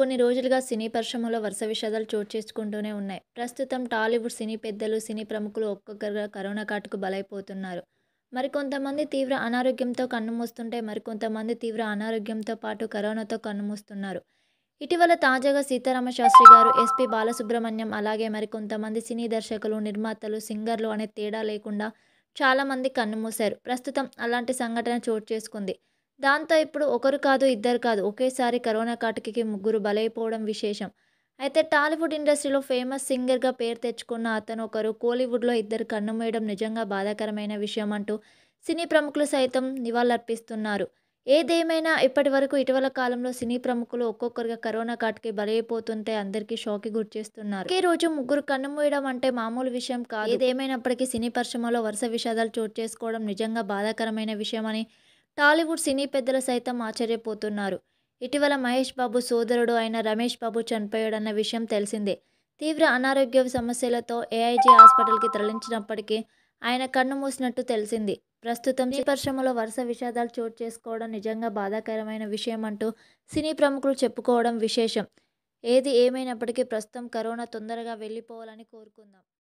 కొన్ని రోజులుగా సినీ పరిశ్రమలో వరుస విషాదాలు చోటు చేసుకుంటూనే ఉన్నాయి ప్రస్తుతం టాలీవుడ్ సినీ పెద్దలు సినీ ప్రముఖులు ఒక్కొక్కరుగా కరోనా కాటుకు బలైపోతున్నారు మరికొంతమంది తీవ్ర అనారోగ్యంతో కన్నుమూస్తుంటే మరికొంతమంది తీవ్ర అనారోగ్యంతో పాటు కరోనాతో కన్నుమూస్తున్నారు ఇటీవల తాజాగా సీతారామ శాస్త్రి గారు ఎస్పి బాలసుబ్రహ్మణ్యం అలాగే మరికొంతమంది సినీ దర్శకులు నిర్మాతలు సింగర్లు అనే తేడా లేకుండా చాలామంది కన్నుమూశారు ప్రస్తుతం అలాంటి సంఘటన చోటు చేసుకుంది దాంతో ఇప్పుడు ఒకరు కాదు ఇద్దరు కాదు ఒకేసారి కరోనా కాటికి ముగ్గురు బలైపోవడం విశేషం అయితే టాలీవుడ్ ఇండస్ట్రీలో ఫేమస్ సింగర్గా పేరు తెచ్చుకున్న అతను ఒకరు కోలీవుడ్లో ఇద్దరు కన్నుమూయడం నిజంగా బాధాకరమైన విషయం అంటూ సినీ ప్రముఖులు సైతం నివాళులర్పిస్తున్నారు ఏదేమైనా ఇప్పటి వరకు ఇటీవల కాలంలో సినీ ప్రముఖులు ఒక్కొక్కరుగా కరోనా కాటికి బలైపోతుంటే అందరికీ షాక్ గుర్చేస్తున్నారు ఒకే రోజు ముగ్గురు కన్నుమూయడం అంటే మామూలు విషయం కాదు ఏదేమైనప్పటికీ సినీ పరిశ్రమలో వరుస విషాదాలు చోటు చేసుకోవడం నిజంగా బాధాకరమైన విషయమని టాలీవుడ్ సినీ పెద్దలు సైతం ఆశ్చర్యపోతున్నారు ఇటీవల మహేష్ బాబు సోదరుడు అయిన రమేష్ బాబు చనిపోయాడన్న విషయం తెలిసిందే తీవ్ర అనారోగ్య సమస్యలతో ఏఐజీ హాస్పిటల్కి తరలించినప్పటికీ ఆయన కన్ను మూసినట్టు తెలిసింది ప్రస్తుతం ఈ పరిశ్రమలో వరుస విషాదాలు చోటు చేసుకోవడం నిజంగా బాధాకరమైన విషయం అంటూ సినీ ప్రముఖులు చెప్పుకోవడం విశేషం ఏది ఏమైనప్పటికీ ప్రస్తుతం కరోనా తొందరగా వెళ్ళిపోవాలని కోరుకుందాం